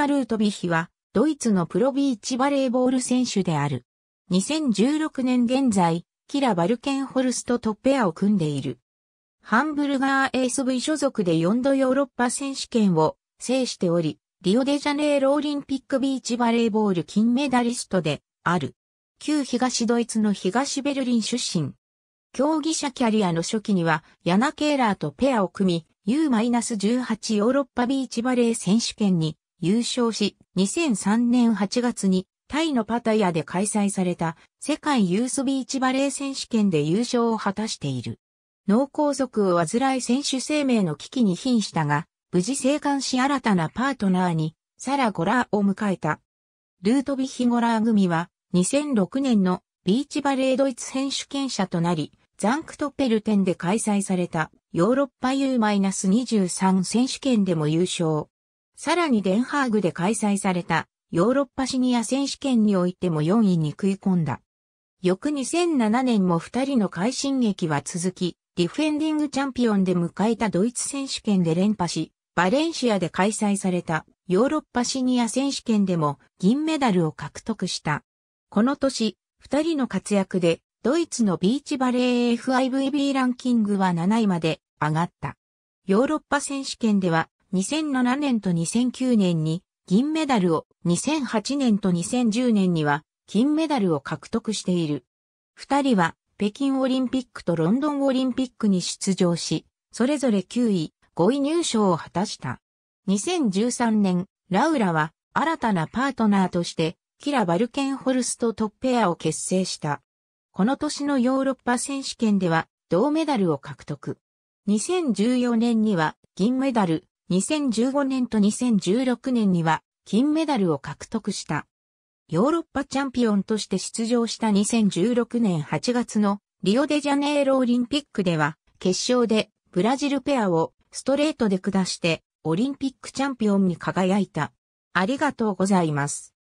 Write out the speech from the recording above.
ラルート・ビヒは、ドイツのプロビーチバレーボール選手である。2016年現在、キラ・バルケンホルストとペアを組んでいる。ハンブルガー SV 所属で4度ヨーロッパ選手権を制しており、リオデジャネイロオリンピックビーチバレーボール金メダリストである。旧東ドイツの東ベルリン出身。競技者キャリアの初期には、ヤナ・ケーラーとペアを組み、U-18 ヨーロッパビーチバレー選手権に優勝し、2003年8月にタイのパタヤで開催された世界ユースビーチバレー選手権で優勝を果たしている。脳梗塞を患い選手生命の危機に瀕したが、無事生還し新たなパートナーに、サラ・ゴラーを迎えた。ルートビヒ・ゴラー組は、2006年のビーチバレードイツ選手権者となり、ザンクトペルテンで開催されたヨーロッパ U-23 選手権でも優勝。さらにデンハーグで開催されたヨーロッパシニア選手権においても4位に食い込んだ。翌2007年も2人の快進撃は続き、ディフェンディングチャンピオンで迎えたドイツ選手権で連覇し、バレンシアで開催されたヨーロッパシニア選手権でも銀メダルを獲得した。この年、2人の活躍でドイツのビーチバレー FIVB ランキングは7位まで上がった。ヨーロッパ選手権では2007年と2009年に銀メダルを、2008年と2010年には金メダルを獲得している。二人は北京オリンピックとロンドンオリンピックに出場し、それぞれ9位、5位入賞を果たした。2013年、ラウラは新たなパートナーとして、キラ・バルケンホルストトップペアを結成した。この年のヨーロッパ選手権では銅メダルを獲得。2014年には銀メダル、2015年と2016年には金メダルを獲得した。ヨーロッパチャンピオンとして出場した2016年8月のリオデジャネイロオリンピックでは決勝でブラジルペアをストレートで下してオリンピックチャンピオンに輝いた。ありがとうございます。